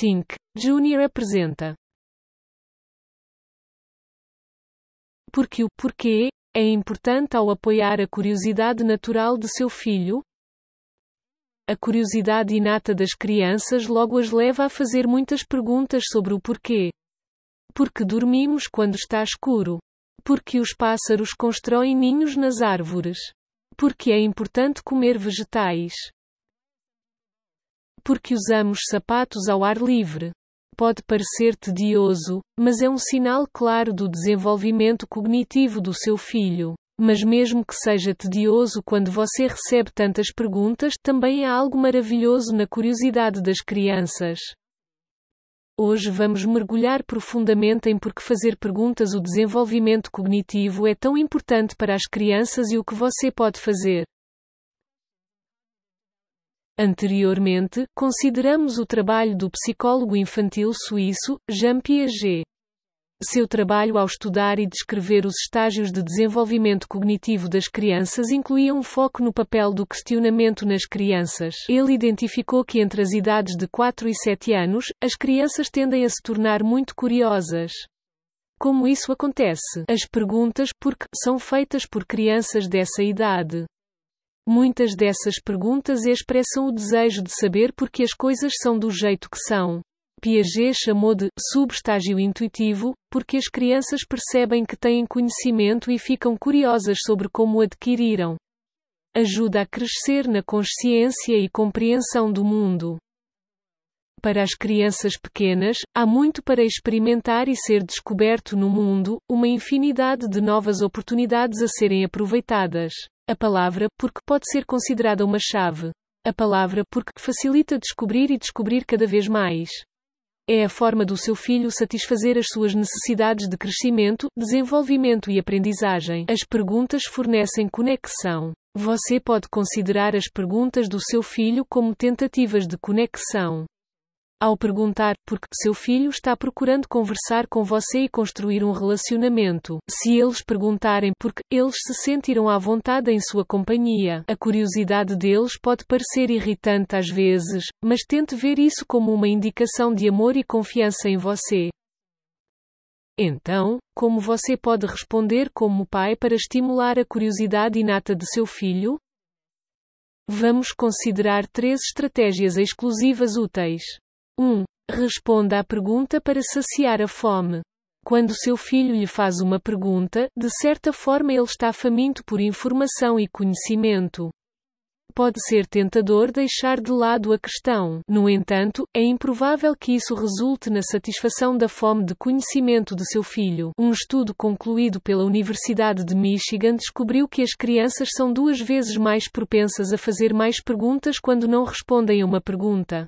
Sync Junior apresenta. Porque o porquê é importante ao apoiar a curiosidade natural de seu filho? A curiosidade inata das crianças logo as leva a fazer muitas perguntas sobre o porquê. Porque dormimos quando está escuro? Porque os pássaros constroem ninhos nas árvores? Porque é importante comer vegetais? porque usamos sapatos ao ar livre. Pode parecer tedioso, mas é um sinal claro do desenvolvimento cognitivo do seu filho. Mas, mesmo que seja tedioso quando você recebe tantas perguntas, também há algo maravilhoso na curiosidade das crianças. Hoje vamos mergulhar profundamente em por que fazer perguntas o desenvolvimento cognitivo é tão importante para as crianças e o que você pode fazer. Anteriormente, consideramos o trabalho do psicólogo infantil suíço, Jean Piaget. Seu trabalho ao estudar e descrever os estágios de desenvolvimento cognitivo das crianças incluía um foco no papel do questionamento nas crianças. Ele identificou que entre as idades de 4 e 7 anos, as crianças tendem a se tornar muito curiosas. Como isso acontece? As perguntas, porque, são feitas por crianças dessa idade. Muitas dessas perguntas expressam o desejo de saber por que as coisas são do jeito que são. Piaget chamou de subestágio intuitivo, porque as crianças percebem que têm conhecimento e ficam curiosas sobre como o adquiriram. Ajuda a crescer na consciência e compreensão do mundo. Para as crianças pequenas, há muito para experimentar e ser descoberto no mundo, uma infinidade de novas oportunidades a serem aproveitadas. A palavra porque pode ser considerada uma chave. A palavra porque facilita descobrir e descobrir cada vez mais. É a forma do seu filho satisfazer as suas necessidades de crescimento, desenvolvimento e aprendizagem. As perguntas fornecem conexão. Você pode considerar as perguntas do seu filho como tentativas de conexão. Ao perguntar por que seu filho está procurando conversar com você e construir um relacionamento, se eles perguntarem por que eles se sentiram à vontade em sua companhia, a curiosidade deles pode parecer irritante às vezes, mas tente ver isso como uma indicação de amor e confiança em você. Então, como você pode responder como pai para estimular a curiosidade inata de seu filho? Vamos considerar três estratégias exclusivas úteis. 1. Responda à pergunta para saciar a fome. Quando seu filho lhe faz uma pergunta, de certa forma ele está faminto por informação e conhecimento. Pode ser tentador deixar de lado a questão. No entanto, é improvável que isso resulte na satisfação da fome de conhecimento de seu filho. Um estudo concluído pela Universidade de Michigan descobriu que as crianças são duas vezes mais propensas a fazer mais perguntas quando não respondem a uma pergunta.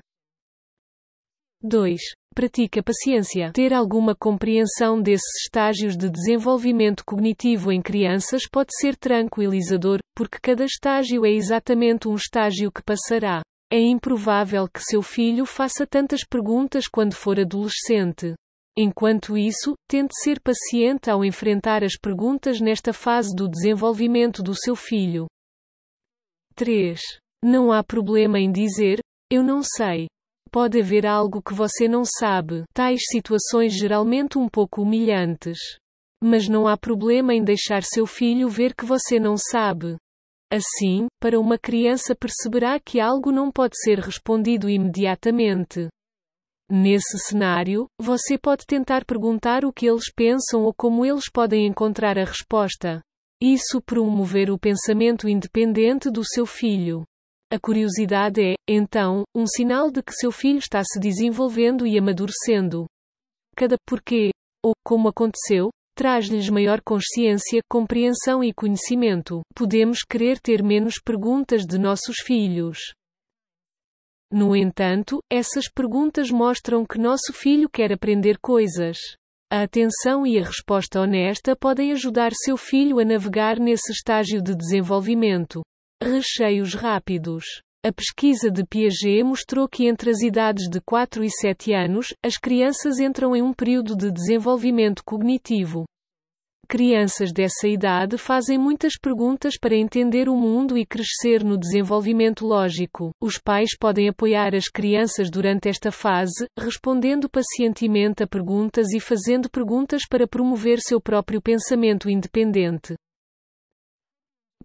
2. Pratique a paciência. Ter alguma compreensão desses estágios de desenvolvimento cognitivo em crianças pode ser tranquilizador, porque cada estágio é exatamente um estágio que passará. É improvável que seu filho faça tantas perguntas quando for adolescente. Enquanto isso, tente ser paciente ao enfrentar as perguntas nesta fase do desenvolvimento do seu filho. 3. Não há problema em dizer: Eu não sei pode haver algo que você não sabe, tais situações geralmente um pouco humilhantes. Mas não há problema em deixar seu filho ver que você não sabe. Assim, para uma criança perceberá que algo não pode ser respondido imediatamente. Nesse cenário, você pode tentar perguntar o que eles pensam ou como eles podem encontrar a resposta. Isso promover o pensamento independente do seu filho. A curiosidade é, então, um sinal de que seu filho está se desenvolvendo e amadurecendo. Cada porquê, ou como aconteceu, traz-lhes maior consciência, compreensão e conhecimento. Podemos querer ter menos perguntas de nossos filhos. No entanto, essas perguntas mostram que nosso filho quer aprender coisas. A atenção e a resposta honesta podem ajudar seu filho a navegar nesse estágio de desenvolvimento. Recheios rápidos. A pesquisa de Piaget mostrou que entre as idades de 4 e 7 anos, as crianças entram em um período de desenvolvimento cognitivo. Crianças dessa idade fazem muitas perguntas para entender o mundo e crescer no desenvolvimento lógico. Os pais podem apoiar as crianças durante esta fase, respondendo pacientemente a perguntas e fazendo perguntas para promover seu próprio pensamento independente.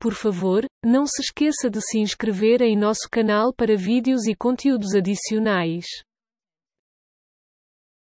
Por favor, não se esqueça de se inscrever em nosso canal para vídeos e conteúdos adicionais.